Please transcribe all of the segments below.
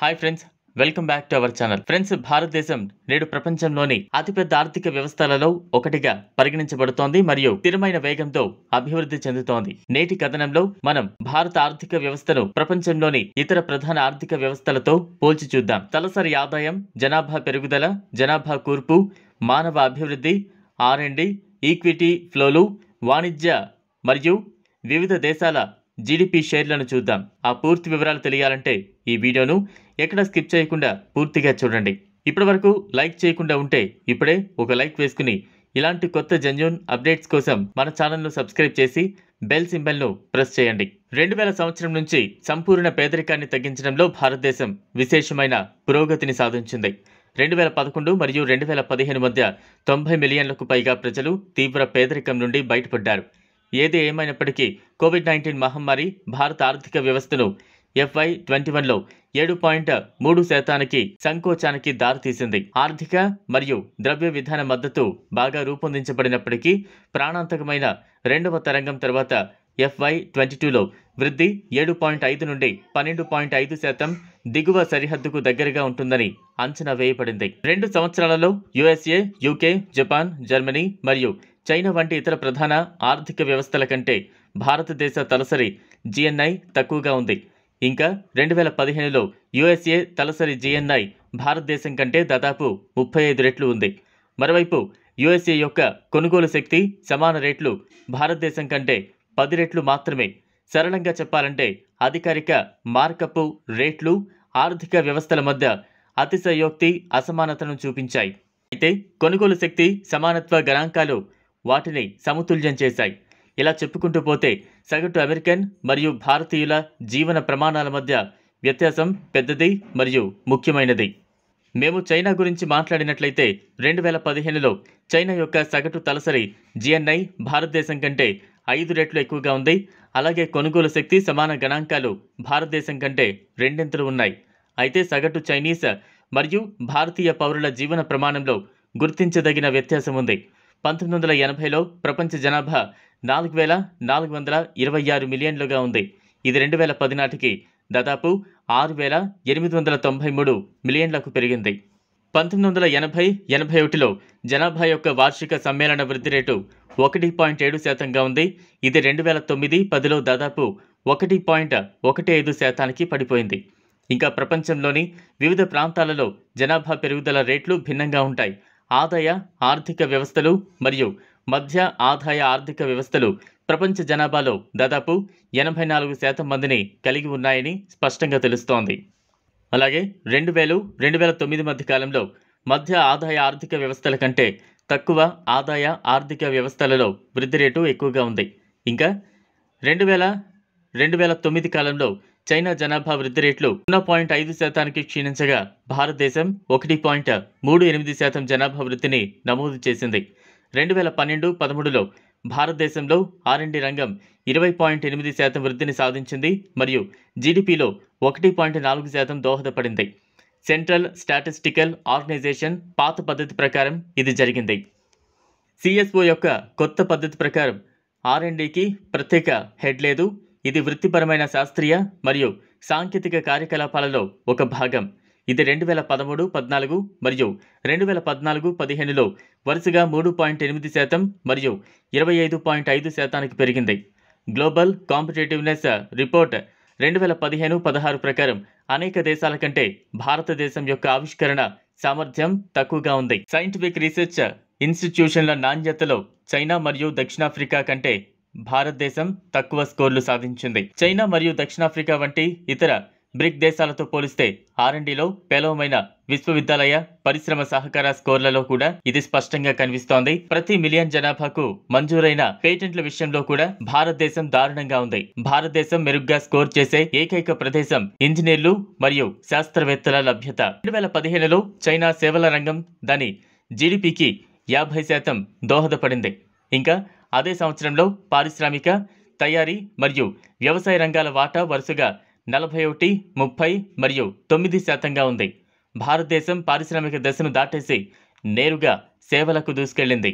hi friends welcome back to our channel friends భారతదేశం నేడు ప్రపంచంలోని అతిపెద్ద ఆర్థిక వ్యవస్థలలో ఒకటిగా పరిగణించబడుతోంది మరియు స్థిరమైన వేగంతో అభివృద్ధి చెందుతోంది నేటి కథనంలో మనం భారత ఆర్థిక వ్యవస్థను ప్రపంచంలోని ఇతర ప్రధాన ఆర్థిక వ్యవస్థలతో పోల్చి చూద్దాం తలసరి ఆదాయం జనాభా పెరుగుదల జనాభా కూర్పు మానవ అభివృద్ధి ఆర్ఎండి ఈక్విటీ ఫ్లోలు వాణిజ్య మరియు వివిధ దేశాల జీడిపి షేర్లను చూద్దాం ఆ పూర్తి వివరాలు తెలియాలంటే ఈ వీడియోను ఎక్కడ స్కిప్ చేయకుండా పూర్తిగా చూడండి ఇప్పటి వరకు లైక్ చేయకుండా ఉంటే ఇప్పుడే ఒక లైక్ వేసుకుని ఇలాంటి కొత్త జన్యున్ అప్డేట్స్ కోసం మన ఛానల్ను సబ్స్క్రైబ్ చేసి బెల్ సింబల్ను ప్రెస్ చేయండి రెండు వేల సంవత్సరం నుంచి సంపూర్ణ పేదరికాన్ని తగ్గించడంలో భారతదేశం విశేషమైన పురోగతిని సాధించింది రెండు వేల పదకొండు మరియు రెండు వేల పదిహేను మధ్య తొంభై మిలియన్లకు పైగా ప్రజలు తీవ్ర పేదరికం నుండి బయటపడ్డారు ఏది ఏమైనప్పటికీ కోవిడ్ నైన్టీన్ మహమ్మారి భారత ఆర్థిక వ్యవస్థను ఎఫ్ఐ ట్వంటీ వన్లో ఏడు పాయింట్ మూడు శాతానికి సంకోచానికి దారితీసింది ఆర్థిక మరియు ద్రవ్య విధాన మద్దతు బాగా రూపొందించబడినప్పటికీ ప్రాణాంతకమైన రెండవ తరంగం తర్వాత ఎఫ్ఐ ట్వంటీ టూలో వృద్ధి ఏడు పాయింట్ ఐదు నుండి పన్నెండు పాయింట్ ఐదు శాతం దిగువ సరిహద్దుకు దగ్గరగా ఉంటుందని అంచనా వేయబడింది రెండు సంవత్సరాలలో యుఎస్ఏ యూకే జపాన్ జర్మనీ మరియు చైనా వంటి ఇతర ప్రధాన ఆర్థిక వ్యవస్థల కంటే భారతదేశ తలసరి జిఎన్ఐ తక్కువగా ఉంది ఇంకా రెండు వేల పదిహేనులో యుఎస్ఏ తలసరి జిఎన్ఐ భారతదేశం కంటే దాదాపు ముప్పై ఐదు రెట్లు ఉంది మరోవైపు యుఎస్ఏ యొక్క కొనుగోలు శక్తి సమాన రేట్లు భారతదేశం కంటే పది రెట్లు మాత్రమే సరళంగా చెప్పాలంటే అధికారిక మార్కపు రేట్లు ఆర్థిక వ్యవస్థల మధ్య అతిశయోక్తి అసమానతను చూపించాయి అయితే కొనుగోలు శక్తి సమానత్వ గణాంకాలు వాటిని సమతుల్యం చేశాయి ఇలా చెప్పుకుంటూ పోతే సగటు అమెరికన్ మరియు భారతీయుల జీవన ప్రమాణాల మధ్య వ్యత్యాసం పెద్దది మరియు ముఖ్యమైనది మేము చైనా గురించి మాట్లాడినట్లయితే రెండు వేల పదిహేనులో చైనా యొక్క సగటు తలసరి జిఎన్ఐ భారతదేశం కంటే ఐదు రెట్లు ఎక్కువగా ఉంది అలాగే కొనుగోలు శక్తి సమాన గణాంకాలు భారతదేశం కంటే రెండింతలు ఉన్నాయి అయితే సగటు చైనీస్ మరియు భారతీయ పౌరుల జీవన ప్రమాణంలో గుర్తించదగిన వ్యత్యాసం ఉంది పంతొమ్మిది వందల ఎనభైలో ప్రపంచ జనాభా నాలుగు వేల నాలుగు వందల ఇరవై ఆరు మిలియన్లుగా ఉంది ఇది రెండు వేల పదినాటికి దాదాపు ఆరు వేల ఎనిమిది వందల తొంభై మూడు మిలియన్లకు పెరిగింది పంతొమ్మిది వందల ఎనభై ఎనభై ఒకటిలో జనాభా యొక్క వార్షిక సమ్మేళన వృద్ధి రేటు ఒకటి పాయింట్ ఏడు శాతంగా ఉంది ఇది రెండు వేల తొమ్మిది పదిలో దాదాపు ఒకటి పాయింట్ ఒకటి ఐదు శాతానికి పడిపోయింది ఇంకా ప్రపంచంలోని వివిధ ప్రాంతాలలో జనాభా పెరుగుదల రేట్లు భిన్నంగా ఉంటాయి ఆదాయ ఆర్థిక వ్యవస్థలు మరియు మధ్య ఆదాయ ఆర్థిక వ్యవస్థలు ప్రపంచ జనాభాలో దాదాపు ఎనభై నాలుగు శాతం మందిని కలిగి ఉన్నాయని స్పష్టంగా తెలుస్తోంది అలాగే రెండు వేలు రెండు వేల తొమ్మిది మధ్య కాలంలో మధ్య ఆదాయ ఆర్థిక వ్యవస్థల కంటే తక్కువ ఆదాయ ఆర్థిక వ్యవస్థలలో వృద్ధి రేటు ఎక్కువగా ఉంది ఇంకా రెండు వేల రెండు వేల తొమ్మిది కాలంలో చైనా జనాభా వృద్ధి రేట్లు సున్నా పాయింట్ ఐదు శాతానికి క్షీణించగా భారతదేశం ఒకటి పాయింట్ మూడు ఎనిమిది శాతం జనాభా వృద్ధిని నమోదు చేసింది రెండు వేల పన్నెండు పదమూడులో భారతదేశంలో ఆర్ఎండి రంగం ఇరవై పాయింట్ ఎనిమిది శాతం వృద్ధిని సాధించింది మరియు జీడిపిలో ఒకటి పాయింట్ నాలుగు శాతం దోహదపడింది సెంట్రల్ స్టాటిస్టికల్ ఆర్గనైజేషన్ పాత పద్ధతి ప్రకారం ఇది జరిగింది సిఎస్ఓ యొక్క కొత్త పద్ధతి ప్రకారం ఆర్ఎండికి ప్రత్యేక హెడ్ లేదు ఇది వృత్తిపరమైన శాస్త్రీయ మరియు సాంకేతిక కార్యకలాపాలలో ఒక భాగం ఇది రెండు వేల పదమూడు పద్నాలుగు మరియు రెండు వేల పద్నాలుగు పదిహేనులో వరుసగా మూడు పాయింట్ ఎనిమిది శాతం మరియు ఇరవై ఐదు పాయింట్ ఐదు శాతానికి పెరిగింది గ్లోబల్ కాంపిటేటివ్నెస్ రిపోర్ట్ రెండు వేల పదిహేను పదహారు ప్రకారం అనేక దేశాల కంటే భారతదేశం యొక్క ఆవిష్కరణ సామర్థ్యం తక్కువగా ఉంది సైంటిఫిక్ రీసెర్చ్ ఇన్స్టిట్యూషన్ల నాణ్యతలో చైనా మరియు దక్షిణాఫ్రికా కంటే భారతదేశం తక్కువ స్కోర్లు సాధించింది చైనా మరియు దక్షిణాఫ్రికా వంటి ఇతర బ్రిక్ దేశాలతో పోలిస్తే ఆర్ఎండిలో పేలవమైన విశ్వవిద్యాలయ పరిశ్రమ సహకార స్కోర్లలో కూడా ఇది స్పష్టంగా కనిపిస్తోంది ప్రతి మిలియన్ జనాభాకు మంజూరైన పేటెంట్ల విషయంలో కూడా భారతదేశం దారుణంగా ఉంది భారతదేశం మెరుగ్గా స్కోర్ చేసే ఏకైక ప్రదేశం ఇంజనీర్లు మరియు శాస్త్రవేత్తల లభ్యత రెండు వేల పదిహేనులో చైనా సేవల రంగం దాని జీడిపికి యాభై శాతం దోహదపడింది ఇంకా అదే సంవత్సరంలో పారిశ్రామిక తయారీ మరియు వ్యవసాయ రంగాల వాటా వరుసగా నలభై ఒకటి ముప్పై మరియు తొమ్మిది శాతంగా ఉంది భారతదేశం పారిశ్రామిక దశను దాటేసి నేరుగా సేవలకు దూసుకెళ్లింది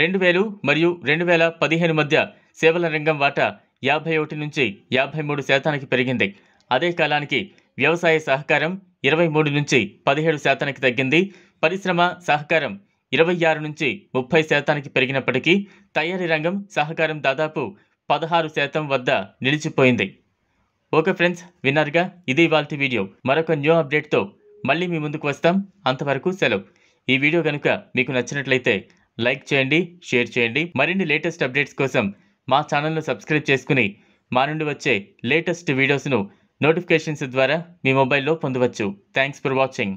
రెండు వేలు మరియు రెండు వేల పదిహేను మధ్య సేవల రంగం వాటా యాభై ఒకటి నుంచి యాభై మూడు శాతానికి పెరిగింది అదే కాలానికి వ్యవసాయ సహకారం ఇరవై మూడు నుంచి పదిహేడు శాతానికి తగ్గింది పరిశ్రమ సహకారం ఇరవై ఆరు నుంచి ముప్పై శాతానికి పెరిగినప్పటికీ తయారీ రంగం సహకారం దాదాపు పదహారు శాతం వద్ద నిలిచిపోయింది ఓకే ఫ్రెండ్స్ విన్నారుగా ఇది ఇవాళ వీడియో మరొక న్యూ అప్డేట్తో మళ్ళీ మీ ముందుకు వస్తాం అంతవరకు సెలవు ఈ వీడియో కనుక మీకు నచ్చినట్లయితే లైక్ చేయండి షేర్ చేయండి మరిన్ని లేటెస్ట్ అప్డేట్స్ కోసం మా ఛానల్ను సబ్స్క్రైబ్ చేసుకుని మా నుండి వచ్చే లేటెస్ట్ వీడియోస్ను నోటిఫికేషన్స్ ద్వారా మీ మొబైల్లో పొందవచ్చు థ్యాంక్స్ ఫర్ వాచింగ్